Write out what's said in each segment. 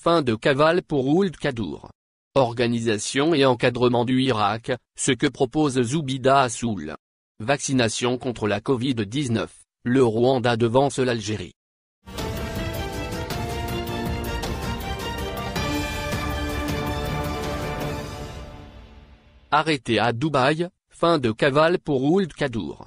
fin de cavale pour Ould Kadour. Organisation et encadrement du Irak, ce que propose Zoubida Assoul. Vaccination contre la Covid-19, le Rwanda devance l'Algérie. Arrêté à Dubaï, fin de cavale pour Ould Kadour.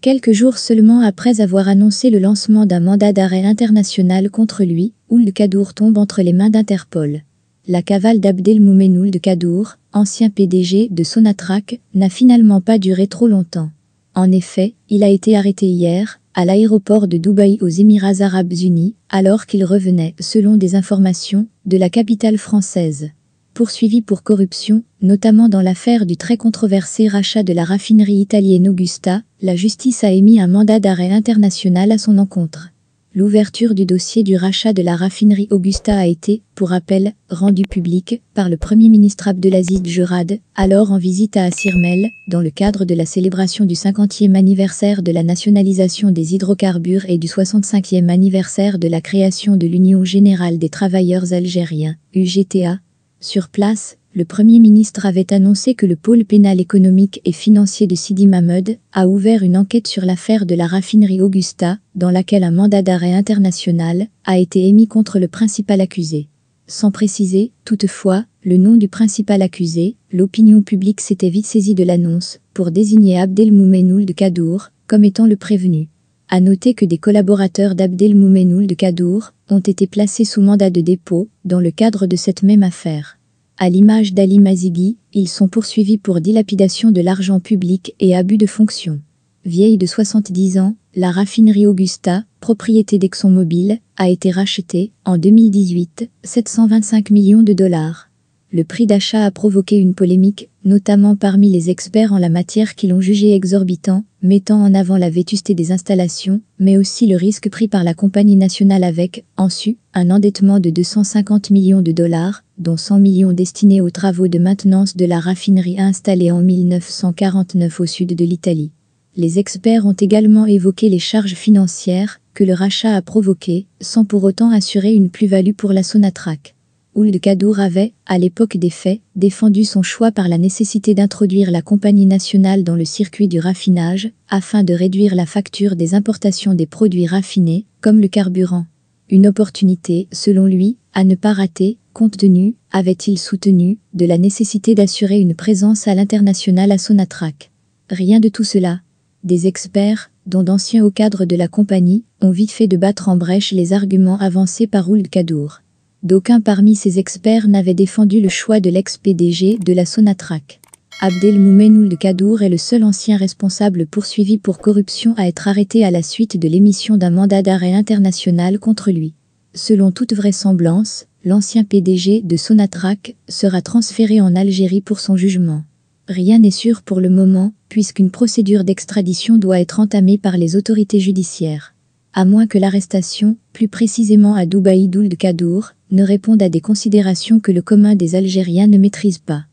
Quelques jours seulement après avoir annoncé le lancement d'un mandat d'arrêt international contre lui, Ould Kadour tombe entre les mains d'Interpol. La cavale d'Abdelmoumen de Kadour, ancien PDG de Sonatrach, n'a finalement pas duré trop longtemps. En effet, il a été arrêté hier, à l'aéroport de Dubaï aux Émirats Arabes Unis, alors qu'il revenait, selon des informations, de la capitale française poursuivi pour corruption, notamment dans l'affaire du très controversé rachat de la raffinerie italienne Augusta, la justice a émis un mandat d'arrêt international à son encontre. L'ouverture du dossier du rachat de la raffinerie Augusta a été, pour rappel, rendue publique par le Premier ministre Abdelaziz Jurad, alors en visite à Assirmel, dans le cadre de la célébration du 50e anniversaire de la nationalisation des hydrocarbures et du 65e anniversaire de la création de l'Union générale des travailleurs algériens, UGTA, sur place, le Premier ministre avait annoncé que le pôle pénal économique et financier de Sidi Mahmoud a ouvert une enquête sur l'affaire de la raffinerie Augusta, dans laquelle un mandat d'arrêt international a été émis contre le principal accusé. Sans préciser, toutefois, le nom du principal accusé, l'opinion publique s'était vite saisie de l'annonce pour désigner Abdelmoumenoul de Kadour comme étant le prévenu. À noter que des collaborateurs d'Abdelmoumenoul de Kadour ont été placés sous mandat de dépôt dans le cadre de cette même affaire. À l'image d'Ali Mazighi, ils sont poursuivis pour dilapidation de l'argent public et abus de fonction. Vieille de 70 ans, la raffinerie Augusta, propriété d'ExxonMobil, a été rachetée, en 2018, 725 millions de dollars. Le prix d'achat a provoqué une polémique notamment parmi les experts en la matière qui l'ont jugé exorbitant, mettant en avant la vétusté des installations, mais aussi le risque pris par la compagnie nationale avec, en su, un endettement de 250 millions de dollars, dont 100 millions destinés aux travaux de maintenance de la raffinerie installée en 1949 au sud de l'Italie. Les experts ont également évoqué les charges financières que le rachat a provoquées, sans pour autant assurer une plus-value pour la Sonatrach. Ould Kadour avait, à l'époque des faits, défendu son choix par la nécessité d'introduire la compagnie nationale dans le circuit du raffinage, afin de réduire la facture des importations des produits raffinés, comme le carburant. Une opportunité, selon lui, à ne pas rater, compte tenu, avait-il soutenu, de la nécessité d'assurer une présence à l'international à Sonatrach. Rien de tout cela. Des experts, dont d'anciens au cadre de la compagnie, ont vite fait de battre en brèche les arguments avancés par Ould Kadour d'aucuns parmi ces experts n'avaient défendu le choix de l'ex-PDG de la Sonatrach. Abdelmoumen de Kadour est le seul ancien responsable poursuivi pour corruption à être arrêté à la suite de l'émission d'un mandat d'arrêt international contre lui. Selon toute vraisemblance, l'ancien PDG de Sonatrach sera transféré en Algérie pour son jugement. Rien n'est sûr pour le moment, puisqu'une procédure d'extradition doit être entamée par les autorités judiciaires à moins que l'arrestation, plus précisément à Dubaï Dould Kadour, ne réponde à des considérations que le commun des Algériens ne maîtrise pas.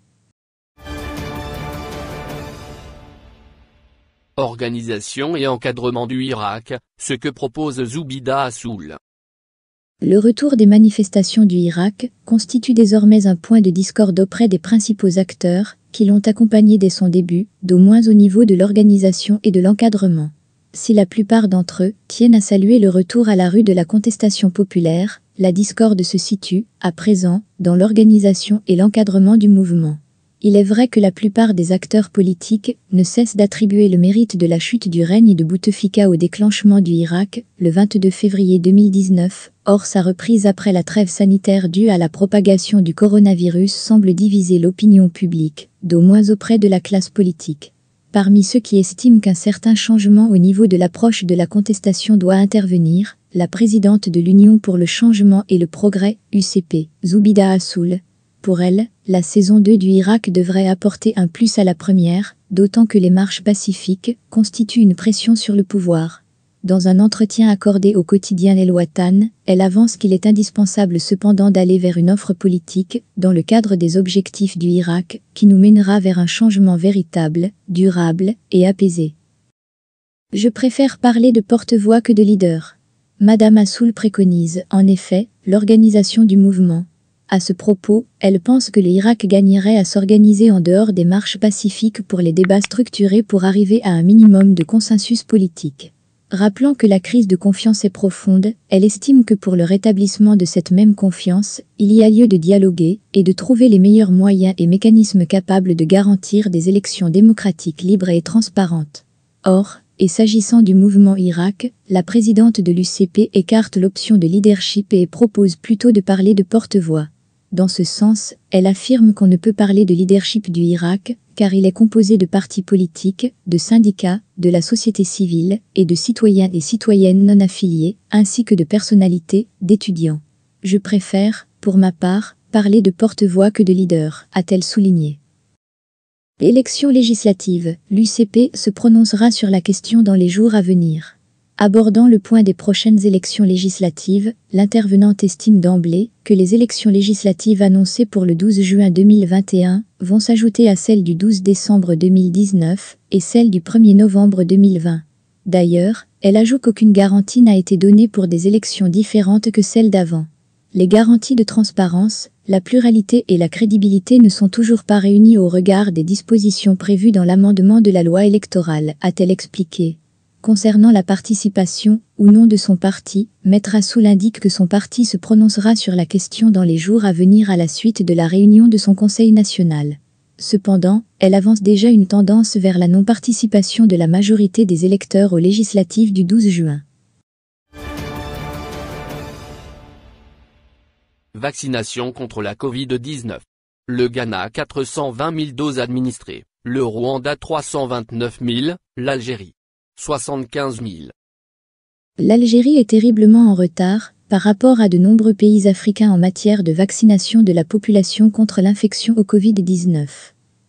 Organisation et encadrement du Irak, ce que propose Zoubida Assoul. Le retour des manifestations du Irak constitue désormais un point de discorde auprès des principaux acteurs qui l'ont accompagné dès son début, d'au moins au niveau de l'organisation et de l'encadrement si la plupart d'entre eux tiennent à saluer le retour à la rue de la contestation populaire, la discorde se situe, à présent, dans l'organisation et l'encadrement du mouvement. Il est vrai que la plupart des acteurs politiques ne cessent d'attribuer le mérite de la chute du règne de Bouteflika au déclenchement du Irak le 22 février 2019, or sa reprise après la trêve sanitaire due à la propagation du coronavirus semble diviser l'opinion publique, d'au moins auprès de la classe politique. Parmi ceux qui estiment qu'un certain changement au niveau de l'approche de la contestation doit intervenir, la présidente de l'Union pour le changement et le progrès, UCP, Zoubida Assoul. Pour elle, la saison 2 du Irak devrait apporter un plus à la première, d'autant que les marches pacifiques constituent une pression sur le pouvoir. Dans un entretien accordé au quotidien Les elle avance qu'il est indispensable cependant d'aller vers une offre politique, dans le cadre des objectifs du Irak, qui nous mènera vers un changement véritable, durable et apaisé. Je préfère parler de porte-voix que de leader. Madame Assoul préconise, en effet, l'organisation du mouvement. À ce propos, elle pense que l'Irak gagnerait à s'organiser en dehors des marches pacifiques pour les débats structurés pour arriver à un minimum de consensus politique. Rappelant que la crise de confiance est profonde, elle estime que pour le rétablissement de cette même confiance, il y a lieu de dialoguer et de trouver les meilleurs moyens et mécanismes capables de garantir des élections démocratiques libres et transparentes. Or, et s'agissant du mouvement Irak, la présidente de l'UCP écarte l'option de leadership et propose plutôt de parler de porte-voix. Dans ce sens, elle affirme qu'on ne peut parler de leadership du Irak, car il est composé de partis politiques, de syndicats, de la société civile, et de citoyens et citoyennes non affiliés, ainsi que de personnalités, d'étudiants. Je préfère, pour ma part, parler de porte-voix que de leader, a-t-elle souligné. L'élection législative, l'UCP se prononcera sur la question dans les jours à venir. Abordant le point des prochaines élections législatives, l'intervenante estime d'emblée que les élections législatives annoncées pour le 12 juin 2021 vont s'ajouter à celles du 12 décembre 2019 et celles du 1er novembre 2020. D'ailleurs, elle ajoute qu'aucune garantie n'a été donnée pour des élections différentes que celles d'avant. Les garanties de transparence, la pluralité et la crédibilité ne sont toujours pas réunies au regard des dispositions prévues dans l'amendement de la loi électorale, a-t-elle expliqué. Concernant la participation ou non de son parti, Maître Assoul indique que son parti se prononcera sur la question dans les jours à venir à la suite de la réunion de son Conseil national. Cependant, elle avance déjà une tendance vers la non-participation de la majorité des électeurs aux législatives du 12 juin. Vaccination contre la Covid-19. Le Ghana 420 000 doses administrées, le Rwanda 329 000, l'Algérie 75 000. L'Algérie est terriblement en retard par rapport à de nombreux pays africains en matière de vaccination de la population contre l'infection au Covid-19.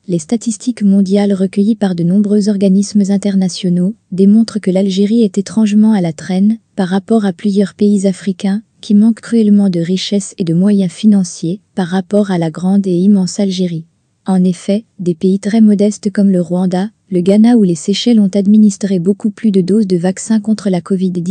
Les statistiques mondiales recueillies par de nombreux organismes internationaux démontrent que l'Algérie est étrangement à la traîne par rapport à plusieurs pays africains qui manquent cruellement de richesses et de moyens financiers par rapport à la grande et immense Algérie. En effet, des pays très modestes comme le Rwanda, le Ghana ou les Seychelles ont administré beaucoup plus de doses de vaccins contre la Covid-19.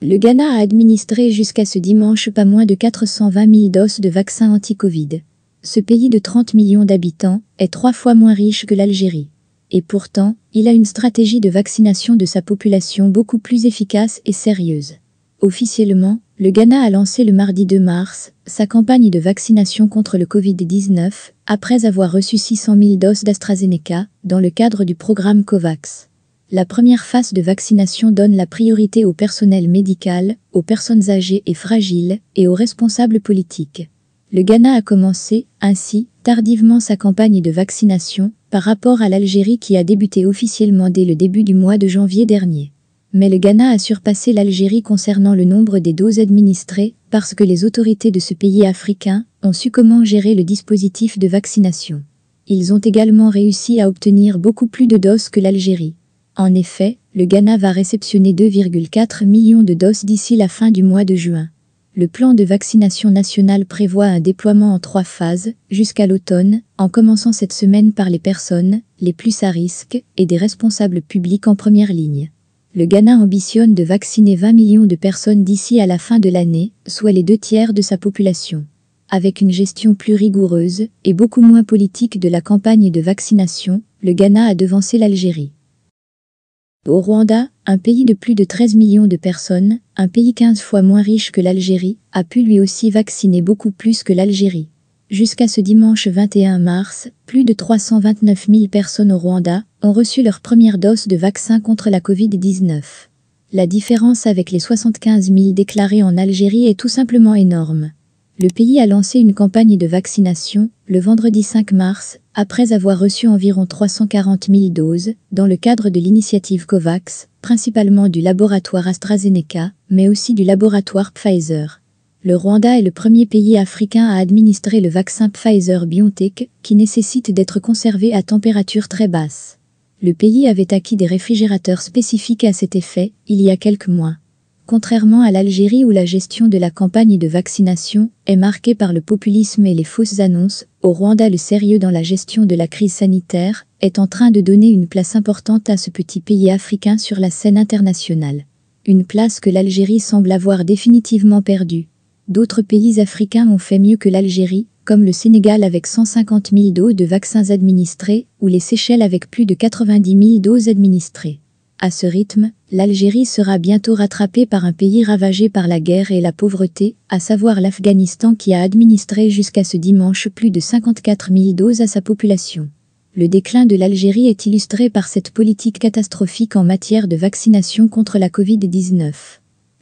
Le Ghana a administré jusqu'à ce dimanche pas moins de 420 000 doses de vaccins anti-Covid. Ce pays de 30 millions d'habitants est trois fois moins riche que l'Algérie. Et pourtant, il a une stratégie de vaccination de sa population beaucoup plus efficace et sérieuse. Officiellement, le Ghana a lancé le mardi 2 mars sa campagne de vaccination contre le Covid-19 après avoir reçu 600 000 doses d'AstraZeneca dans le cadre du programme COVAX. La première phase de vaccination donne la priorité au personnel médical, aux personnes âgées et fragiles et aux responsables politiques. Le Ghana a commencé, ainsi, tardivement sa campagne de vaccination par rapport à l'Algérie qui a débuté officiellement dès le début du mois de janvier dernier mais le Ghana a surpassé l'Algérie concernant le nombre des doses administrées parce que les autorités de ce pays africain ont su comment gérer le dispositif de vaccination. Ils ont également réussi à obtenir beaucoup plus de doses que l'Algérie. En effet, le Ghana va réceptionner 2,4 millions de doses d'ici la fin du mois de juin. Le plan de vaccination nationale prévoit un déploiement en trois phases, jusqu'à l'automne, en commençant cette semaine par les personnes les plus à risque et des responsables publics en première ligne le Ghana ambitionne de vacciner 20 millions de personnes d'ici à la fin de l'année, soit les deux tiers de sa population. Avec une gestion plus rigoureuse et beaucoup moins politique de la campagne de vaccination, le Ghana a devancé l'Algérie. Au Rwanda, un pays de plus de 13 millions de personnes, un pays 15 fois moins riche que l'Algérie, a pu lui aussi vacciner beaucoup plus que l'Algérie. Jusqu'à ce dimanche 21 mars, plus de 329 000 personnes au Rwanda ont reçu leur première dose de vaccin contre la Covid-19. La différence avec les 75 000 déclarés en Algérie est tout simplement énorme. Le pays a lancé une campagne de vaccination le vendredi 5 mars, après avoir reçu environ 340 000 doses, dans le cadre de l'initiative COVAX, principalement du laboratoire AstraZeneca, mais aussi du laboratoire Pfizer le Rwanda est le premier pays africain à administrer le vaccin Pfizer-BioNTech, qui nécessite d'être conservé à température très basse. Le pays avait acquis des réfrigérateurs spécifiques à cet effet il y a quelques mois. Contrairement à l'Algérie où la gestion de la campagne de vaccination est marquée par le populisme et les fausses annonces, au Rwanda le sérieux dans la gestion de la crise sanitaire est en train de donner une place importante à ce petit pays africain sur la scène internationale. Une place que l'Algérie semble avoir définitivement perdue. D'autres pays africains ont fait mieux que l'Algérie, comme le Sénégal avec 150 000 doses de vaccins administrés ou les Seychelles avec plus de 90 000 doses administrées. À ce rythme, l'Algérie sera bientôt rattrapée par un pays ravagé par la guerre et la pauvreté, à savoir l'Afghanistan qui a administré jusqu'à ce dimanche plus de 54 000 doses à sa population. Le déclin de l'Algérie est illustré par cette politique catastrophique en matière de vaccination contre la Covid-19.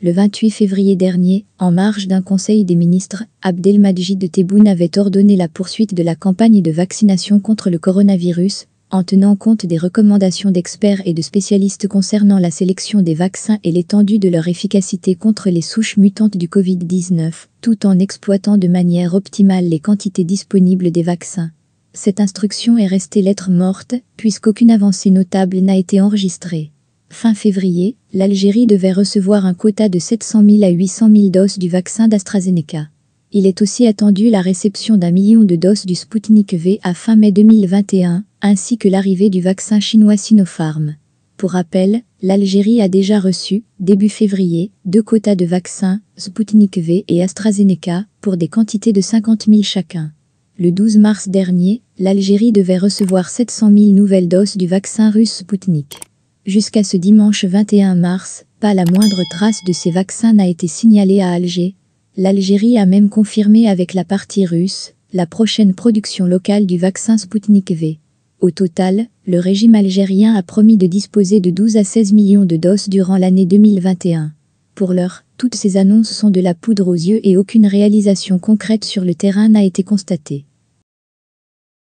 Le 28 février dernier, en marge d'un conseil des ministres, Abdelmadjid Tebboune avait ordonné la poursuite de la campagne de vaccination contre le coronavirus, en tenant compte des recommandations d'experts et de spécialistes concernant la sélection des vaccins et l'étendue de leur efficacité contre les souches mutantes du Covid-19, tout en exploitant de manière optimale les quantités disponibles des vaccins. Cette instruction est restée lettre morte, puisqu'aucune avancée notable n'a été enregistrée. Fin février, l'Algérie devait recevoir un quota de 700 000 à 800 000 doses du vaccin d'AstraZeneca. Il est aussi attendu la réception d'un million de doses du Sputnik V à fin mai 2021, ainsi que l'arrivée du vaccin chinois Sinopharm. Pour rappel, l'Algérie a déjà reçu, début février, deux quotas de vaccins, Sputnik V et AstraZeneca, pour des quantités de 50 000 chacun. Le 12 mars dernier, l'Algérie devait recevoir 700 000 nouvelles doses du vaccin russe Sputnik. Jusqu'à ce dimanche 21 mars, pas la moindre trace de ces vaccins n'a été signalée à Alger. L'Algérie a même confirmé avec la partie russe la prochaine production locale du vaccin Sputnik V. Au total, le régime algérien a promis de disposer de 12 à 16 millions de doses durant l'année 2021. Pour l'heure, toutes ces annonces sont de la poudre aux yeux et aucune réalisation concrète sur le terrain n'a été constatée.